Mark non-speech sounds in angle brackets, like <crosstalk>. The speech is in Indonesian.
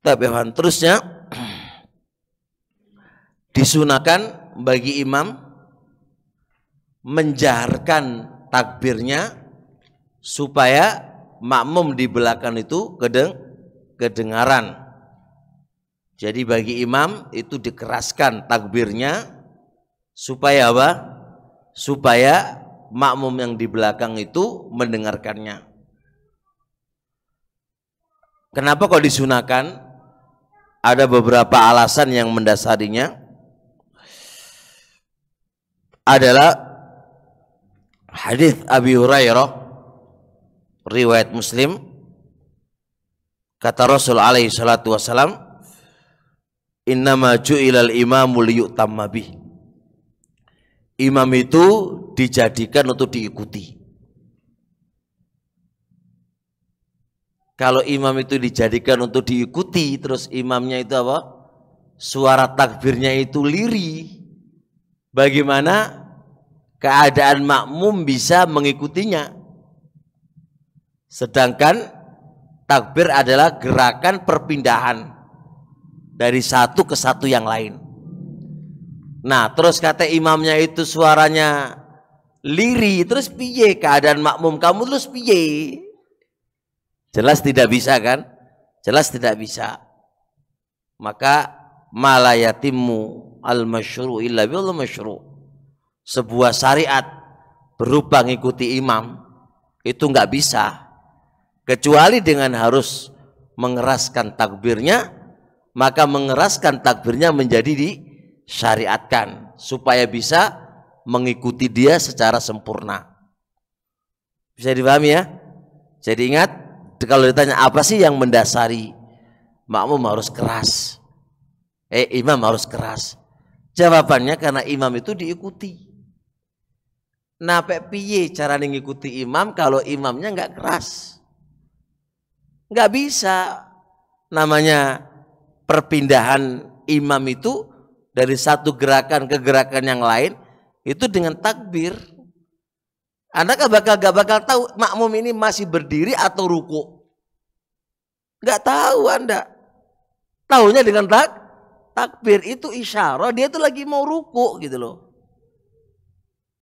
Tapi terusnya <clears throat> disunahkan bagi imam menjaharkan takbirnya supaya makmum di belakang itu kedeng kedengaran. Jadi bagi imam itu dikeraskan takbirnya supaya apa? Supaya makmum yang di belakang itu mendengarkannya. Kenapa kok disunahkan? ada beberapa alasan yang mendasarinya adalah hadis Abi Hurairah riwayat Muslim kata Rasul alaihi salatu wasalam innama ju'ilal imamu liyutamma bih imam itu dijadikan untuk diikuti Kalau imam itu dijadikan untuk diikuti, terus imamnya itu apa? Suara takbirnya itu liri. Bagaimana keadaan makmum bisa mengikutinya? Sedangkan takbir adalah gerakan perpindahan dari satu ke satu yang lain. Nah, terus kata imamnya itu suaranya liri, terus piye keadaan makmum kamu terus piye? Jelas tidak bisa kan? Jelas tidak bisa. Maka malayatimu al-masyru illa allah masyru. Sebuah syariat berupa mengikuti imam itu nggak bisa kecuali dengan harus mengeraskan takbirnya maka mengeraskan takbirnya menjadi disyariatkan supaya bisa mengikuti dia secara sempurna bisa dipahami ya jadi ingat kalau ditanya apa sih yang mendasari makmum harus keras eh imam harus keras jawabannya karena imam itu diikuti Nape piye cara mengikuti imam kalau imamnya nggak keras? Nggak bisa. Namanya perpindahan imam itu dari satu gerakan ke gerakan yang lain itu dengan takbir anda gak bakal gak bakal tahu makmum ini masih berdiri atau ruku. Gak tahu Anda. Tahunya dengan tak takbir itu isyarat dia tuh lagi mau ruku gitu loh.